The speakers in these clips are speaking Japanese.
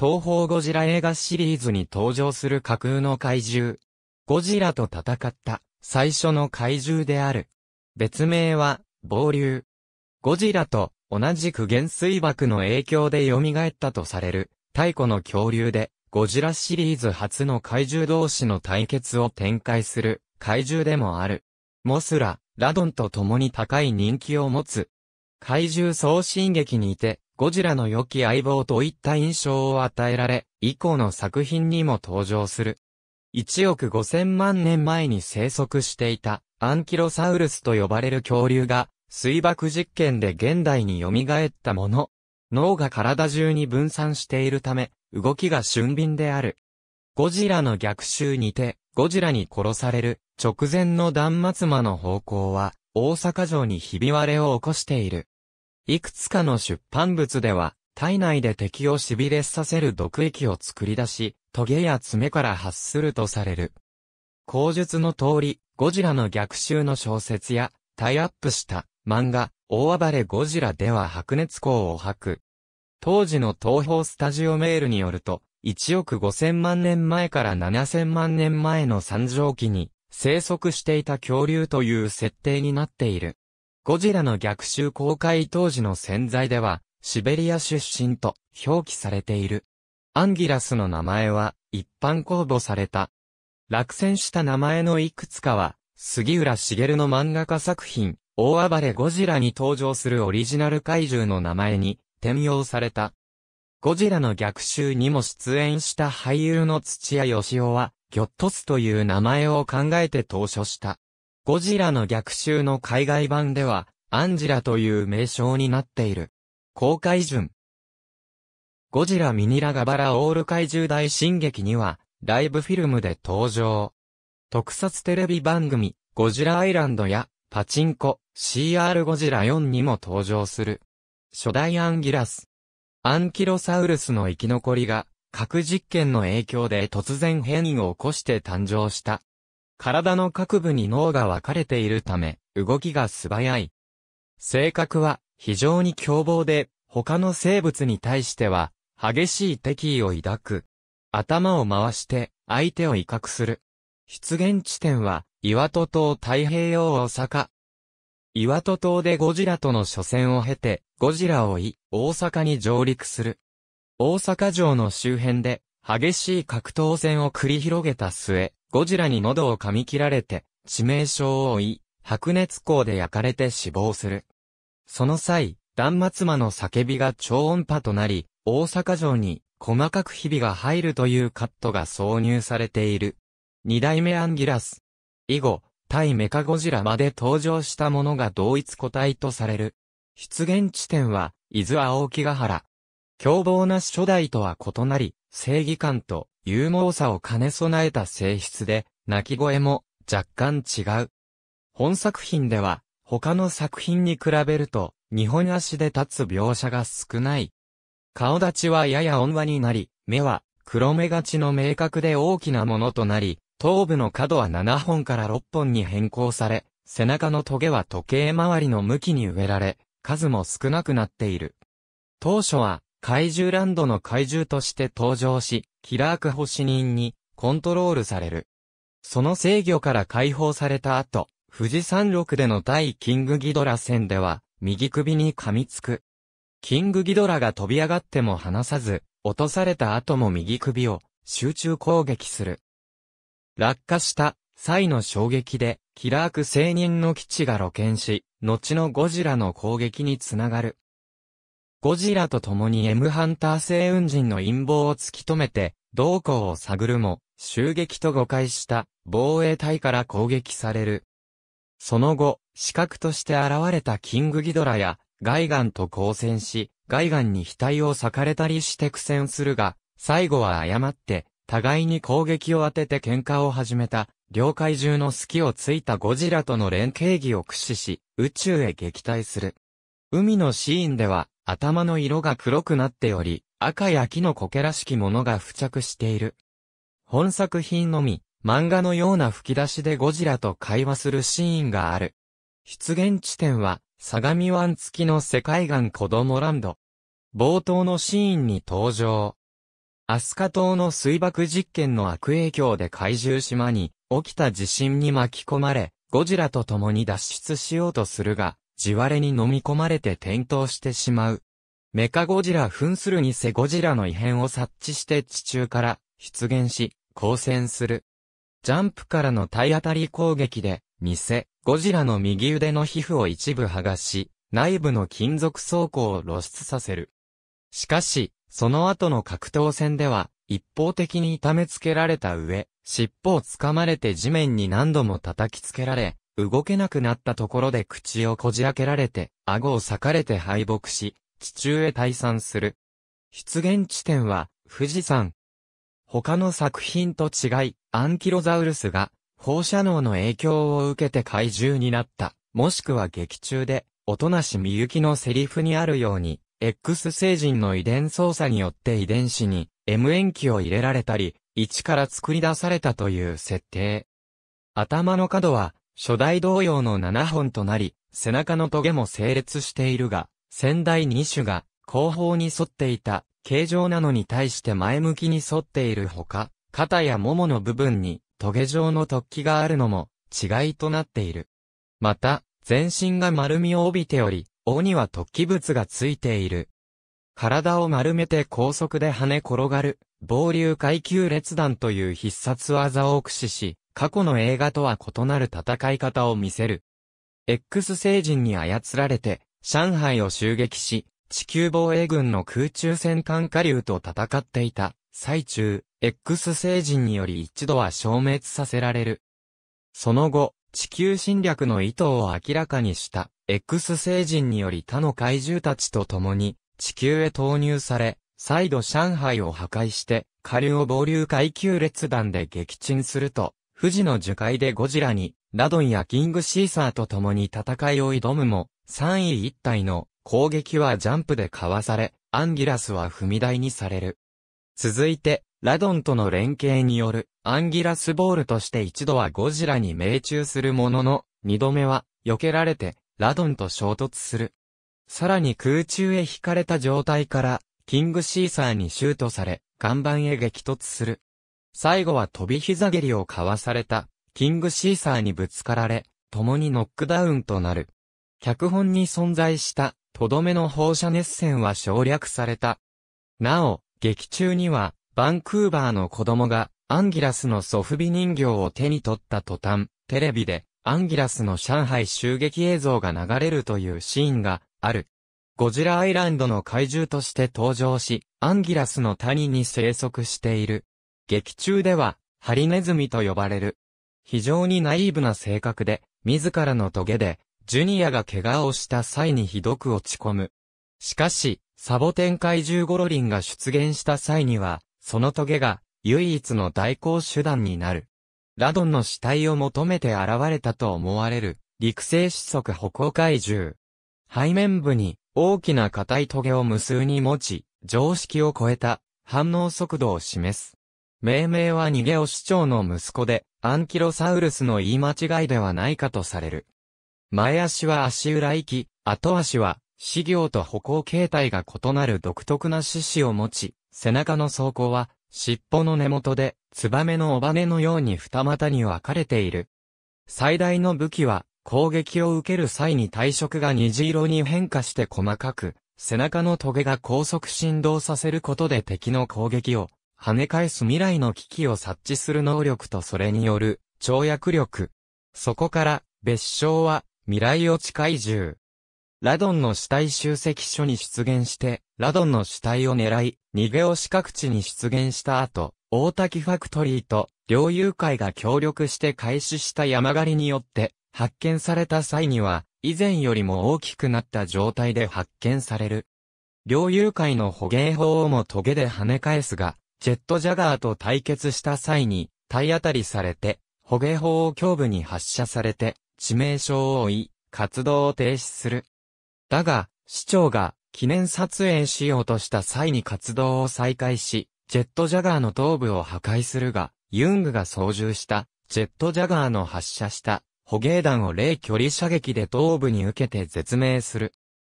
東方ゴジラ映画シリーズに登場する架空の怪獣。ゴジラと戦った最初の怪獣である。別名は、暴流。ゴジラと同じく原水爆の影響で蘇ったとされる、太古の恐竜で、ゴジラシリーズ初の怪獣同士の対決を展開する怪獣でもある。モスラ、ラドンと共に高い人気を持つ。怪獣送信劇にいて、ゴジラの良き相棒といった印象を与えられ、以降の作品にも登場する。1億5000万年前に生息していたアンキロサウルスと呼ばれる恐竜が水爆実験で現代に蘇ったもの。脳が体中に分散しているため、動きが俊敏である。ゴジラの逆襲にて、ゴジラに殺される直前の断末魔の方向は大阪城にひび割れを起こしている。いくつかの出版物では、体内で敵を痺れさせる毒液を作り出し、トゲや爪から発するとされる。口述の通り、ゴジラの逆襲の小説や、タイアップした漫画、大暴れゴジラでは白熱光を吐く。当時の東方スタジオメールによると、1億5000万年前から7000万年前の三畳期に生息していた恐竜という設定になっている。ゴジラの逆襲公開当時の潜在では、シベリア出身と表記されている。アンギラスの名前は一般公募された。落選した名前のいくつかは、杉浦茂の漫画家作品、大暴れゴジラに登場するオリジナル怪獣の名前に転用された。ゴジラの逆襲にも出演した俳優の土屋義雄は、ギョットスという名前を考えて投書した。ゴジラの逆襲の海外版では、アンジラという名称になっている。公開順。ゴジラミニラガバラオール怪獣大進撃には、ライブフィルムで登場。特撮テレビ番組、ゴジラアイランドや、パチンコ、CR ゴジラ4にも登場する。初代アンギラス。アンキロサウルスの生き残りが、核実験の影響で突然変異を起こして誕生した。体の各部に脳が分かれているため、動きが素早い。性格は非常に凶暴で、他の生物に対しては、激しい敵意を抱く。頭を回して相手を威嚇する。出現地点は岩戸島太平洋大阪。岩戸島でゴジラとの初戦を経て、ゴジラを追い、大阪に上陸する。大阪城の周辺で、激しい格闘戦を繰り広げた末、ゴジラに喉を噛み切られて、致命傷を負い、白熱光で焼かれて死亡する。その際、断末魔の叫びが超音波となり、大阪城に細かくひびが入るというカットが挿入されている。二代目アンギラス。以後、対メカゴジラまで登場したものが同一個体とされる。出現地点は、伊豆青木ヶ原。凶暴な初代とは異なり、正義感と勇猛さを兼ね備えた性質で、泣き声も若干違う。本作品では、他の作品に比べると、日本足で立つ描写が少ない。顔立ちはやや温和になり、目は黒目がちの明確で大きなものとなり、頭部の角は7本から6本に変更され、背中の棘は時計回りの向きに植えられ、数も少なくなっている。当初は怪獣ランドの怪獣として登場し、キラーク星人にコントロールされる。その制御から解放された後、富士山麓での対キングギドラ戦では、右首に噛みつく。キングギドラが飛び上がっても離さず、落とされた後も右首を集中攻撃する。落下した際の衝撃で、キラーク星人の基地が露見し、後のゴジラの攻撃につながる。ゴジラと共に M ハンター星雲人の陰謀を突き止めて、動向を探るも、襲撃と誤解した防衛隊から攻撃される。その後、死角として現れたキングギドラや、ガイガンと交戦し、ガイガンに額を裂かれたりして苦戦するが、最後は誤って、互いに攻撃を当てて喧嘩を始めた、領海中の隙をついたゴジラとの連携技を駆使し、宇宙へ撃退する。海のシーンでは、頭の色が黒くなっており、赤や木の苔らしきものが付着している。本作品のみ、漫画のような吹き出しでゴジラと会話するシーンがある。出現地点は、相模湾付きの世界岸子供ランド。冒頭のシーンに登場。アスカ島の水爆実験の悪影響で怪獣島に起きた地震に巻き込まれ、ゴジラと共に脱出しようとするが、地割れに飲み込まれて転倒してしまう。メカゴジラ噴するニセゴジラの異変を察知して地中から出現し、交戦する。ジャンプからの体当たり攻撃で、ニセゴジラの右腕の皮膚を一部剥がし、内部の金属装甲を露出させる。しかし、その後の格闘戦では、一方的に痛めつけられた上、尻尾を掴まれて地面に何度も叩きつけられ、動けなくなったところで口をこじ開けられて、顎を裂かれて敗北し、地中へ退散する。出現地点は、富士山。他の作品と違い、アンキロザウルスが、放射能の影響を受けて怪獣になった、もしくは劇中で、音無みゆきのセリフにあるように、X 星人の遺伝操作によって遺伝子に M 塩基を入れられたり、一から作り出されたという設定。頭の角は初代同様の7本となり、背中の棘も整列しているが、先代2種が後方に沿っていた形状なのに対して前向きに沿っているほか、肩やももの部分に棘状の突起があるのも違いとなっている。また、全身が丸みを帯びており、尾には突起物がついている。体を丸めて高速で跳ね転がる、暴流階級列弾という必殺技を駆使し、過去の映画とは異なる戦い方を見せる。X 星人に操られて、上海を襲撃し、地球防衛軍の空中戦艦下流と戦っていた最中、X 星人により一度は消滅させられる。その後、地球侵略の意図を明らかにした X 星人により他の怪獣たちと共に地球へ投入され、再度上海を破壊して、下流を暴流階級列団で撃沈すると、富士の樹海でゴジラに、ラドンやキングシーサーと共に戦いを挑むも、3位一体の攻撃はジャンプでかわされ、アンギラスは踏み台にされる。続いて、ラドンとの連携による、アンギラスボールとして一度はゴジラに命中するものの、二度目は、避けられて、ラドンと衝突する。さらに空中へ引かれた状態から、キングシーサーにシュートされ、看板へ激突する。最後は飛び膝蹴りをかわされた、キングシーサーにぶつかられ、共にノックダウンとなる。脚本に存在した、とどめの放射熱線は省略された。なお、劇中には、バンクーバーの子供が、アンギラスのソフビ人形を手に取った途端、テレビで、アンギラスの上海襲撃映像が流れるというシーンがある。ゴジラアイランドの怪獣として登場し、アンギラスの谷に生息している。劇中では、ハリネズミと呼ばれる。非常にナイーブな性格で、自らのトゲで、ジュニアが怪我をした際にひどく落ち込む。しかし、サボテン怪獣ゴロリンが出現した際には、そのトゲが、唯一の代行手段になる。ラドンの死体を求めて現れたと思われる、陸生子息歩行怪獣。背面部に、大きな硬いトゲを無数に持ち、常識を超えた、反応速度を示す。命名は逃げお市長の息子で、アンキロサウルスの言い間違いではないかとされる。前足は足裏行き、後足は、死行と歩行形態が異なる独特な獅子を持ち、背中の走行は、尻尾の根元で、ツバメの尾羽のように二股に分かれている。最大の武器は、攻撃を受ける際に体色が虹色に変化して細かく、背中の棘が高速振動させることで敵の攻撃を跳ね返す未来の危機を察知する能力とそれによる、跳躍力。そこから、別称は、未来落ち怪獣。ラドンの死体集積所に出現して、ラドンの死体を狙い、逃げ押し各地に出現した後、大滝ファクトリーと、猟友会が協力して開始した山狩りによって、発見された際には、以前よりも大きくなった状態で発見される。猟友会の捕鯨法をもトゲで跳ね返すが、ジェットジャガーと対決した際に、体当たりされて、捕鯨砲を胸部に発射されて、致命傷を負い、活動を停止する。だが、市長が記念撮影しようとした際に活動を再開し、ジェットジャガーの頭部を破壊するが、ユングが操縦したジェットジャガーの発射した捕鯨弾を霊距離射撃で頭部に受けて絶命する。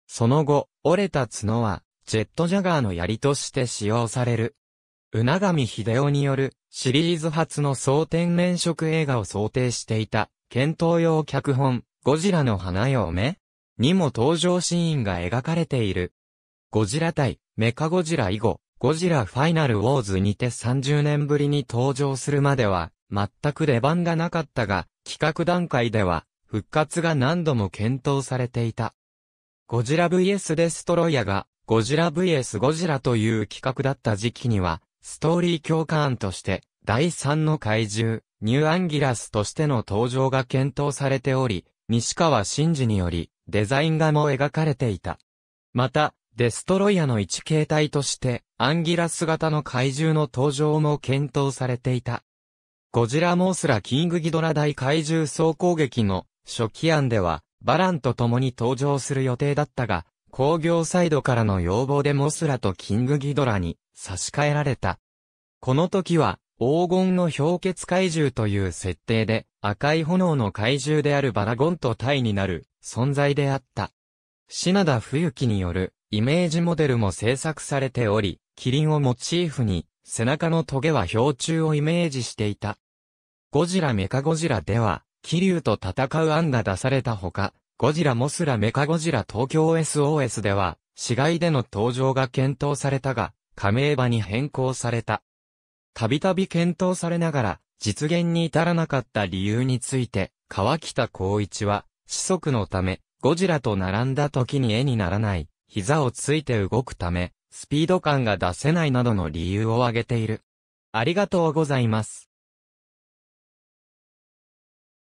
その後、折れた角はジェットジャガーの槍として使用されるうながみひでおによるシリーズ初の総天然色映画を想定していた、検討用脚本、ゴジラの花嫁にも登場シーンが描かれている。ゴジラ対メカゴジラ以後、ゴジラファイナルウォーズにて30年ぶりに登場するまでは、全く出番がなかったが、企画段階では、復活が何度も検討されていた。ゴジラ VS デストロイヤが、ゴジラ VS ゴジラという企画だった時期には、ストーリー教科案として、第3の怪獣、ニューアンギラスとしての登場が検討されており、西川真治により、デザイン画も描かれていた。また、デストロイヤの一形態として、アンギラス型の怪獣の登場も検討されていた。ゴジラモースラキングギドラ大怪獣総攻撃の初期案では、バランと共に登場する予定だったが、工業サイドからの要望でモスラとキングギドラに差し替えられた。この時は、黄金の氷結怪獣という設定で、赤い炎の怪獣であるバラゴンとタイになる存在であった。品田冬樹によるイメージモデルも制作されており、キリンをモチーフに、背中のトゲは氷柱をイメージしていた。ゴジラメカゴジラでは、キリュウと戦う案が出されたほか、ゴジラモスラメカゴジラ東京 SOS では、市外での登場が検討されたが、加盟場に変更された。たびたび検討されながら、実現に至らなかった理由について、川北光一は、子息のため、ゴジラと並んだ時に絵にならない、膝をついて動くため、スピード感が出せないなどの理由を挙げている。ありがとうございます。